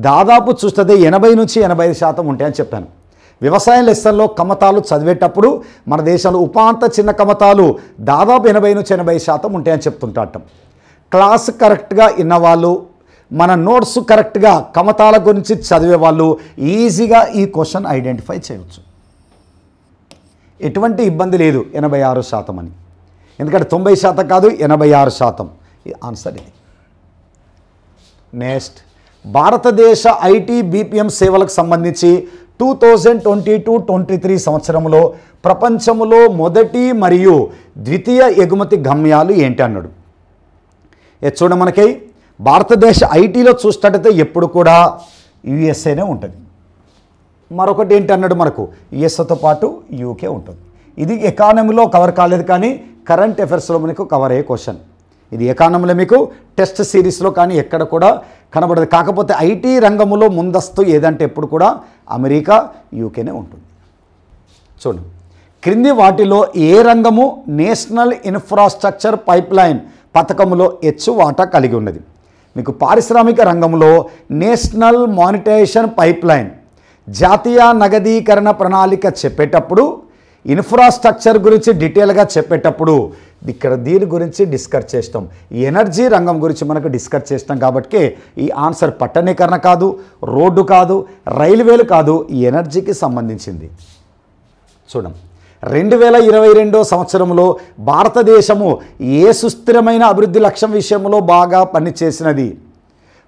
దాదాపు చూస్తే ఎనభై నుంచి ఎనభై ఐదు శాతం ఉంటాయని చెప్పాను వ్యవసాయ లెస్సల్లో కమతాలు చదివేటప్పుడు మన దేశంలో ఉపాంత చిన్న కమతాలు దాదాపు ఎనభై నుంచి ఎనభై శాతం ఉంటాయని చెప్తుంటాం క్లాస్ కరెక్ట్గా ఇన్నవాళ్ళు మన నోట్స్ కరెక్ట్గా కమతాల గురించి చదివే వాళ్ళు ఈజీగా ఈ క్వశ్చన్ ఐడెంటిఫై చేయవచ్చు ఎటువంటి ఇబ్బంది లేదు ఎనభై ఆరు శాతం అని ఎందుకంటే తొంభై శాతం కాదు ఎనభై ఆరు శాతం ఆన్సర్ ఇది నెక్స్ట్ భారతదేశ ఐటీ బీపీఎం సేవలకు సంబంధించి two thousand twenty two twenty three సంవత్సరంలో ప్రపంచంలో మొదటి మరియు ద్వితీయ ఎగుమతి గమ్యాలు ఏంటి అన్నాడు చూడ మనకి భారతదేశ ఐటీలో చూసినట్టయితే ఎప్పుడు కూడా యుఎస్ఏనే ఉంటుంది మరొకటి ఏంటి అన్నాడు మనకు యుఎస్తో పాటు యూకే ఉంటుంది ఇది ఎకానమీలో కవర్ కాలేదు కానీ కరెంట్ అఫైర్స్లో మనకు కవర్ అయ్యే క్వశ్చన్ ఇది ఎకానమీలో మీకు టెస్ట్ సిరీస్లో కానీ ఎక్కడ కూడా కనబడదు కాకపోతే ఐటీ రంగంలో ముందస్తు ఏదంటే ఎప్పుడు కూడా అమెరికా యూకేనే ఉంటుంది చూడండి క్రింది వాటిలో ఏ రంగము నేషనల్ ఇన్ఫ్రాస్ట్రక్చర్ పైప్లైన్ పథకంలో హెచ్చు వాటా కలిగి ఉన్నది మీకు పారిశ్రామిక రంగంలో నేషనల్ మానిటైజేషన్ పైప్లైన్ జాతీయ నగదీకరణ ప్రణాళిక చెప్పేటప్పుడు ఇన్ఫ్రాస్ట్రక్చర్ గురించి డీటెయిల్గా చెప్పేటప్పుడు ఇక్కడ దీని గురించి డిస్కస్ చేస్తాం ఈ ఎనర్జీ రంగం గురించి మనకు డిస్కస్ చేస్తాం కాబట్టి ఈ ఆన్సర్ పట్టణీకరణ కాదు రోడ్డు కాదు రైల్వేలు కాదు ఈ ఎనర్జీకి సంబంధించింది చూడం రెండు వేల ఇరవై రెండో సంవత్సరంలో భారతదేశము ఏ సుస్థిరమైన అభివృద్ధి లక్ష్యం విషయంలో బాగా పనిచేసినది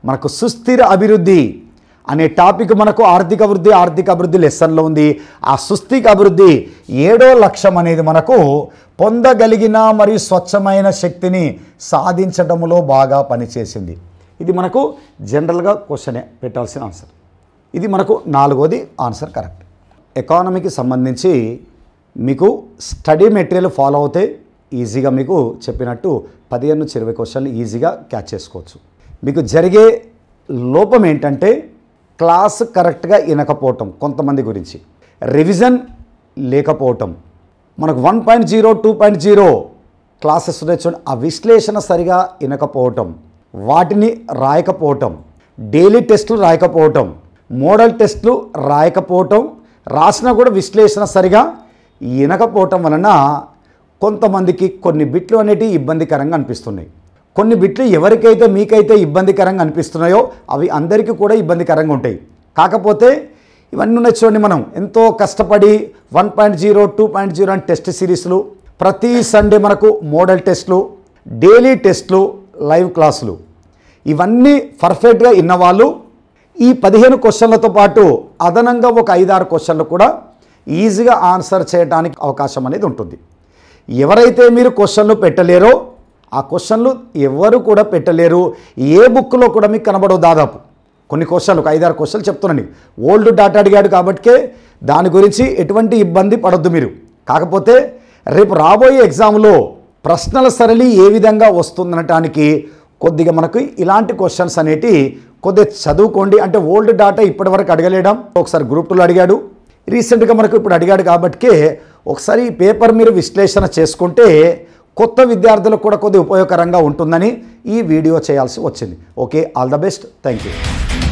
మనకు సుస్థిర అభివృద్ధి అనే టాపిక్ మనకు ఆర్థిక వృద్ధి ఆర్థిక అభివృద్ధి లెసన్లో ఉంది ఆ సుస్థిక అభివృద్ధి ఏడో లక్ష్యం అనేది మనకు పొందగలిగిన మరియు స్వచ్ఛమైన శక్తిని సాధించడంలో బాగా పనిచేసింది ఇది మనకు జనరల్గా క్వశ్చనే పెట్టాల్సిన ఆన్సర్ ఇది మనకు నాలుగోది ఆన్సర్ కరెక్ట్ ఎకానమీకి సంబంధించి మీకు స్టడీ మెటీరియల్ ఫాలో అవుతే ఈజీగా మీకు చెప్పినట్టు పదిహేను చిరవై క్వశ్చన్లు ఈజీగా క్యాచ్ చేసుకోవచ్చు మీకు జరిగే లోపం ఏంటంటే క్లాస్ కరెక్ట్గా వినకపోవటం కొంతమంది గురించి రివిజన్ లేకపోవటం మనకు one point zero two point zero classes ఉన్నాయి చూడండి ఆ విశ్లేషణ సరిగా వినకపోవటం వాటిని రాయకపోవటం డైలీ టెస్టులు రాయకపోవటం మోడల్ టెస్టులు రాయకపోవటం రాసినా కూడా విశ్లేషణ సరిగా వినకపోవటం వలన కొంతమందికి కొన్ని బిట్లు అనేటివి ఇబ్బందికరంగా అనిపిస్తున్నాయి కొన్ని బిట్లు ఎవరికైతే మీకైతే ఇబ్బందికరంగా అనిపిస్తున్నాయో అవి అందరికీ కూడా ఇబ్బందికరంగా ఉంటాయి కాకపోతే ఇవన్నీ ఉన్నాయి చూడండి మనం ఎంతో కష్టపడి one point zero two point zero అని టెస్ట్ సిరీస్లు ప్రతి సండే మనకు మోడల్ టెస్ట్లు డైలీ టెస్ట్లు లైవ్ క్లాసులు ఇవన్నీ పర్ఫెక్ట్గా ఇన్నవాళ్ళు ఈ పదిహేను క్వశ్చన్లతో పాటు అదనంగా ఒక ఐదారు క్వశ్చన్లు కూడా ఈజీగా ఆన్సర్ చేయడానికి అవకాశం అనేది ఉంటుంది ఎవరైతే మీరు క్వశ్చన్లు పెట్టలేరో ఆ క్వశ్చన్లు ఎవరు కూడా పెట్టలేరు ఏ బుక్లో కూడా మీకు కనబడవు దాదాపు కొన్ని క్వశ్చన్లు ఒక ఐదారు క్వశ్చన్లు చెప్తున్నాను ఓల్డ్ డాటా అడిగాడు కాబట్టికే దాని గురించి ఎటువంటి ఇబ్బంది పడద్దు మీరు కాకపోతే రేపు రాబోయే ఎగ్జామ్లో ప్రశ్నల సరళి ఏ విధంగా వస్తుందనటానికి కొద్దిగా మనకు ఇలాంటి క్వశ్చన్స్ అనేటి కొద్దిగా చదువుకోండి అంటే ఓల్డ్ డాటా ఇప్పటివరకు అడగలేడం ఒకసారి గ్రూప్ టూలో అడిగాడు రీసెంట్గా మనకు ఇప్పుడు అడిగాడు కాబట్టికే ఒకసారి ఈ పేపర్ మీరు విశ్లేషణ చేసుకుంటే కొత్త విద్యార్థులకు కూడా కొద్దిగా ఉపయోగకరంగా ఉంటుందని ఈ వీడియో చేయాల్సి వచ్చింది okay all the best thank you